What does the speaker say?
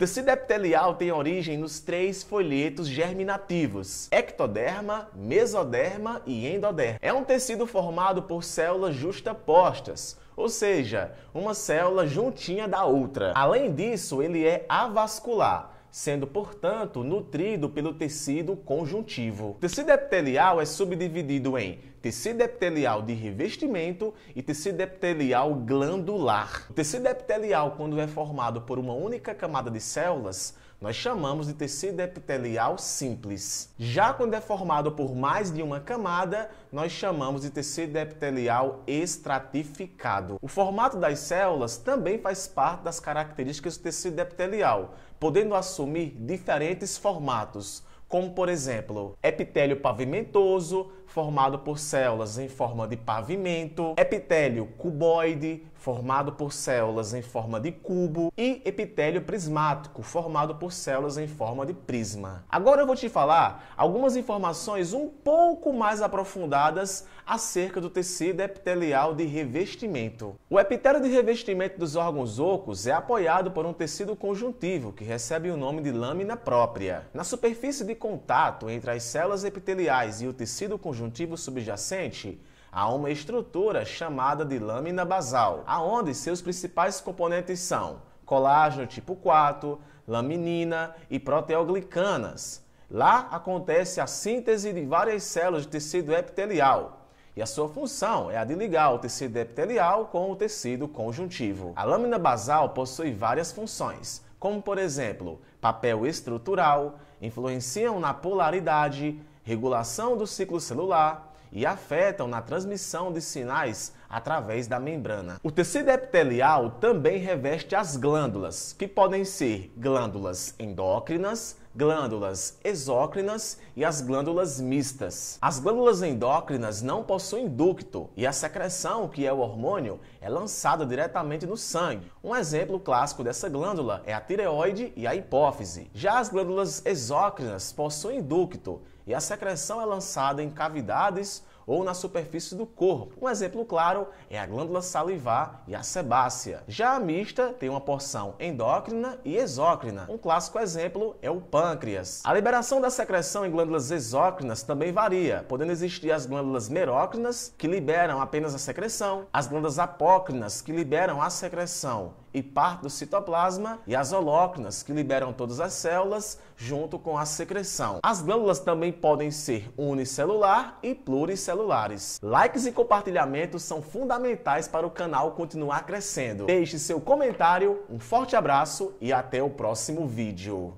Tecido epitelial tem origem nos três folhetos germinativos: ectoderma, mesoderma e endoderma. É um tecido formado por células justapostas, ou seja, uma célula juntinha da outra. Além disso, ele é avascular sendo, portanto, nutrido pelo tecido conjuntivo. O tecido epitelial é subdividido em tecido epitelial de revestimento e tecido epitelial glandular. O tecido epitelial, quando é formado por uma única camada de células, nós chamamos de tecido epitelial simples. Já quando é formado por mais de uma camada, nós chamamos de tecido epitelial estratificado. O formato das células também faz parte das características do tecido epitelial, podendo assumir diferentes formatos como por exemplo, epitélio pavimentoso, formado por células em forma de pavimento, epitélio cuboide, formado por células em forma de cubo, e epitélio prismático, formado por células em forma de prisma. Agora eu vou te falar algumas informações um pouco mais aprofundadas acerca do tecido epitelial de revestimento. O epitélio de revestimento dos órgãos ocos é apoiado por um tecido conjuntivo que recebe o nome de lâmina própria. Na superfície de contato entre as células epiteliais e o tecido conjuntivo subjacente a uma estrutura chamada de lâmina basal, aonde seus principais componentes são colágeno tipo 4, laminina e proteoglicanas. Lá acontece a síntese de várias células de tecido epitelial, e a sua função é a de ligar o tecido epitelial com o tecido conjuntivo. A lâmina basal possui várias funções como por exemplo papel estrutural, influenciam na polaridade, regulação do ciclo celular, e afetam na transmissão de sinais através da membrana. O tecido epitelial também reveste as glândulas, que podem ser glândulas endócrinas, glândulas exócrinas e as glândulas mistas. As glândulas endócrinas não possuem ducto e a secreção, que é o hormônio, é lançada diretamente no sangue. Um exemplo clássico dessa glândula é a tireoide e a hipófise. Já as glândulas exócrinas possuem ducto e a secreção é lançada em cavidades ou na superfície do corpo. Um exemplo claro é a glândula salivar e a sebácea. Já a mista tem uma porção endócrina e exócrina. Um clássico exemplo é o pâncreas. A liberação da secreção em glândulas exócrinas também varia, podendo existir as glândulas merócrinas, que liberam apenas a secreção, as glândulas apócrinas, que liberam a secreção e parte do citoplasma e as holócrinas, que liberam todas as células junto com a secreção. As glândulas também podem ser unicelular e pluricelulares. Likes e compartilhamentos são fundamentais para o canal continuar crescendo. Deixe seu comentário, um forte abraço e até o próximo vídeo.